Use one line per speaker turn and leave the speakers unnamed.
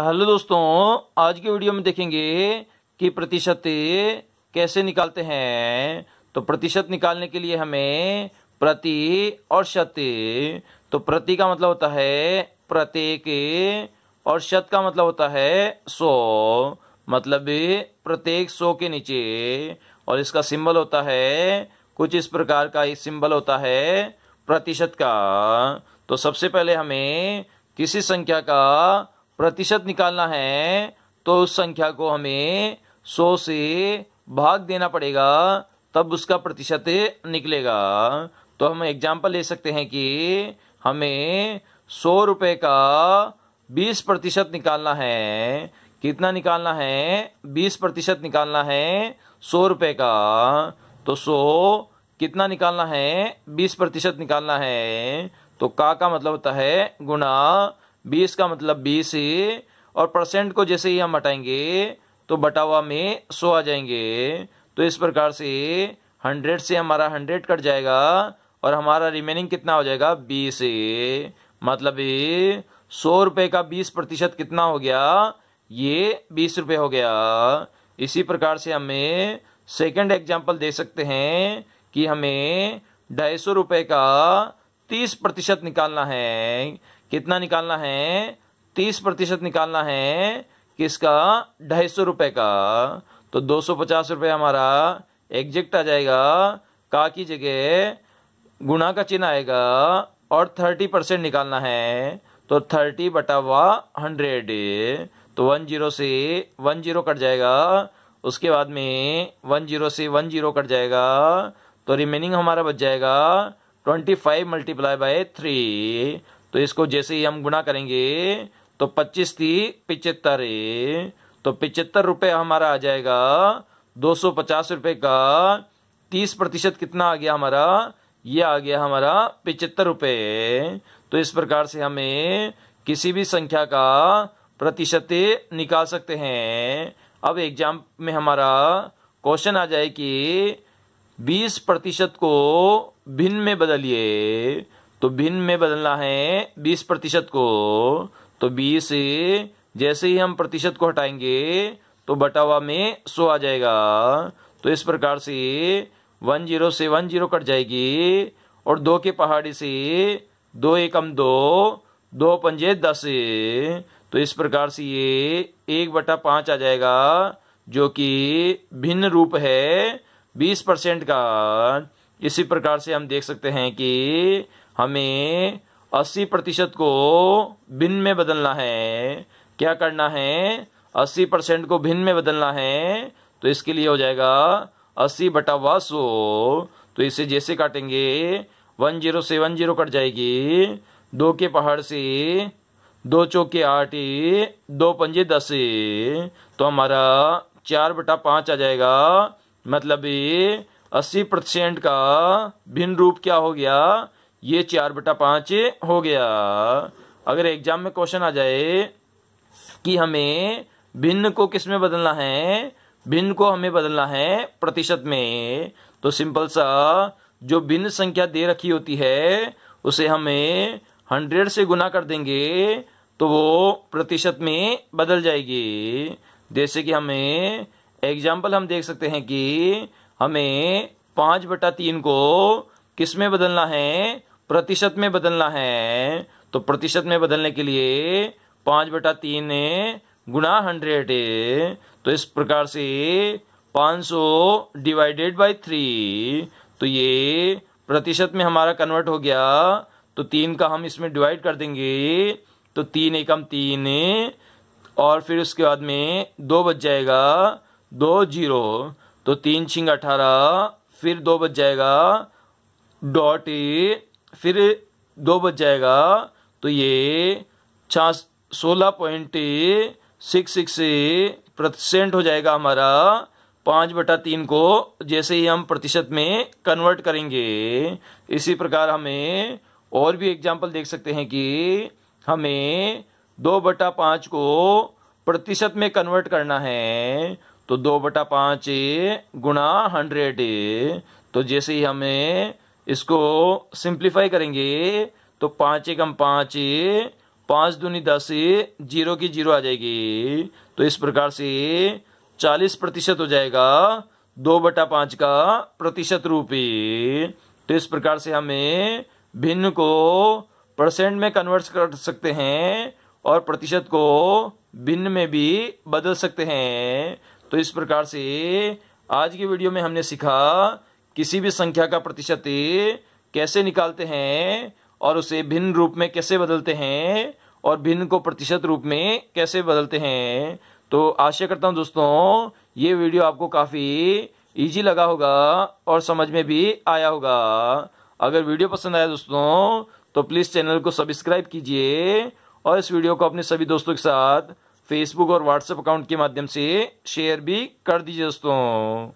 hello दोस्तों आज के वीडियो में देखेंगे कि प्रतिशत कैसे निकालते हैं तो प्रतिशत निकालने के लिए हमें प्रति और शत तो प्रति का मतलब होता है प्रत्येक और शत का मतलब होता है सौ मतलब प्रत्येक सौ के नीचे और इसका सिंबल होता है कुछ इस प्रकार का एक सिंबल होता है प्रतिशत का तो सबसे पहले हमें किसी संख्या का प्रतिशत निकालना है तो उस संख्या को हमें सौ से भाग देना पड़ेगा तब उसका प्रतिशत निकलेगा तो हम एग्जाम्पल ले सकते हैं कि हमें सौ रुपये का बीस प्रतिशत निकालना है कितना निकालना है बीस प्रतिशत निकालना है सौ रुपये का तो सौ कितना निकालना है बीस प्रतिशत निकालना है तो का का मतलब होता है गुणा बीस का मतलब बीस और परसेंट को जैसे ही हम हटाएंगे तो बटावा में सो आ जाएंगे तो इस प्रकार से हंड्रेड से हमारा हंड्रेड कट जाएगा और हमारा रिमेनिंग कितना हो जाएगा बीस मतलब सौ रुपये का बीस प्रतिशत कितना हो गया ये बीस रुपये हो गया इसी प्रकार से हमें सेकंड एग्जाम्पल दे सकते हैं कि हमें ढाई सौ रुपये का तीस प्रतिशत निकालना है कितना निकालना है तीस प्रतिशत निकालना है किसका ढाई सौ रुपए का तो दो सौ पचास रुपए हमारा एग्जेक्ट आ जाएगा का की जगह गुणा का चिन्ह आएगा और थर्टी परसेंट निकालना है तो थर्टी बटा हुआ हंड्रेड तो वन जीरो से वन जीरो कट जाएगा उसके बाद में वन जीरो से वन जीरो कट जाएगा तो रिमेनिंग हमारा बच जाएगा twenty five multiply by three तो इसको जैसे ही हम गुणा करेंगे तो पच्चीस थी पिचहत्तर तो पिचहत्तर रुपये हमारा आ जाएगा दो सौ पचास रुपए का तीस प्रतिशत कितना आ गया हमारा ये आ गया हमारा पिचहत्तर रुपये तो इस प्रकार से हमें किसी भी संख्या का प्रतिशत निकाल सकते हैं अब एग्जाम में हमारा क्वेश्चन आ जाए कि बीस प्रतिशत को भिन्न में बदलिए तो भिन्न में बदलना है बीस प्रतिशत को तो बीस जैसे ही हम प्रतिशत को हटाएंगे तो बटावा में सो आ जाएगा तो इस प्रकार से वन जीरो से वन जीरो कट जाएगी और दो के पहाड़ी से दो एकम दो दो पंजे दस तो इस प्रकार से ये एक बटा पांच आ जाएगा जो कि भिन्न रूप है बीस परसेंट का इसी प्रकार से हम देख सकते हैं कि हमें अस्सी प्रतिशत को भिन्न में बदलना है क्या करना है अस्सी परसेंट को भिन्न में बदलना है तो इसके लिए हो जाएगा अस्सी बटा हुआ सो तो इसे जैसे काटेंगे वन जीरो से वन जीरो कट जाएगी दो के पहाड़ से दो चौके आठ दो पंजे दस तो हमारा चार बटा पाँच आ जाएगा मतलब अस्सी परसेंट का भिन्न रूप क्या हो गया ये चार बटा पांच हो गया अगर एग्जाम में क्वेश्चन आ जाए कि हमें भिन्न को किस में बदलना है भिन्न को हमें बदलना है प्रतिशत में तो सिंपल सा जो भिन्न संख्या दे रखी होती है उसे हमें हंड्रेड से गुना कर देंगे तो वो प्रतिशत में बदल जाएगी जैसे कि हमें एग्जाम्पल हम देख सकते हैं कि हमें पांच बटा तीन को किसमें बदलना है प्रतिशत में बदलना है तो प्रतिशत में बदलने के लिए पाँच बटा तीन गुणा हंड्रेड तो इस प्रकार से पाँच सौ डिवाइडेड बाई थ्री तो ये प्रतिशत में हमारा कन्वर्ट हो गया तो तीन का हम इसमें डिवाइड कर देंगे तो तीन एकम तीन और फिर उसके बाद में दो बच जाएगा दो जीरो तो तीन छिंग अठारह फिर दो बच जाएगा डॉट फिर दो बज जाएगा तो ये छा सोलह पॉइंट सिक्स सिक्स परसेंट हो जाएगा हमारा पाँच बटा तीन को जैसे ही हम प्रतिशत में कन्वर्ट करेंगे इसी प्रकार हमें और भी एग्जाम्पल देख सकते हैं कि हमें दो बटा पाँच को प्रतिशत में कन्वर्ट करना है तो दो बटा पाँच गुणा हंड्रेड तो जैसे ही हमें इसको सिंप्लीफाई करेंगे तो पाँच एकम पाँच पाँच दूनी दस जीरो की जीरो आ जाएगी तो इस प्रकार से चालीस प्रतिशत हो जाएगा दो बटा पाँच का प्रतिशत रूपी तो इस प्रकार से हमें भिन्न को परसेंट में कन्वर्ट कर सकते हैं और प्रतिशत को भिन्न में भी बदल सकते हैं तो इस प्रकार से आज की वीडियो में हमने सीखा किसी भी संख्या का प्रतिशत कैसे निकालते हैं और उसे भिन्न रूप में कैसे बदलते हैं और भिन्न को प्रतिशत रूप में कैसे बदलते हैं तो आशा करता हूँ दोस्तों ये वीडियो आपको काफ़ी ईजी लगा होगा और समझ में भी आया होगा अगर वीडियो पसंद आया दोस्तों तो प्लीज़ चैनल को सब्सक्राइब कीजिए और इस वीडियो को अपने सभी दोस्तों के साथ फेसबुक और व्हाट्सएप अकाउंट के माध्यम से शेयर भी कर दीजिए दोस्तों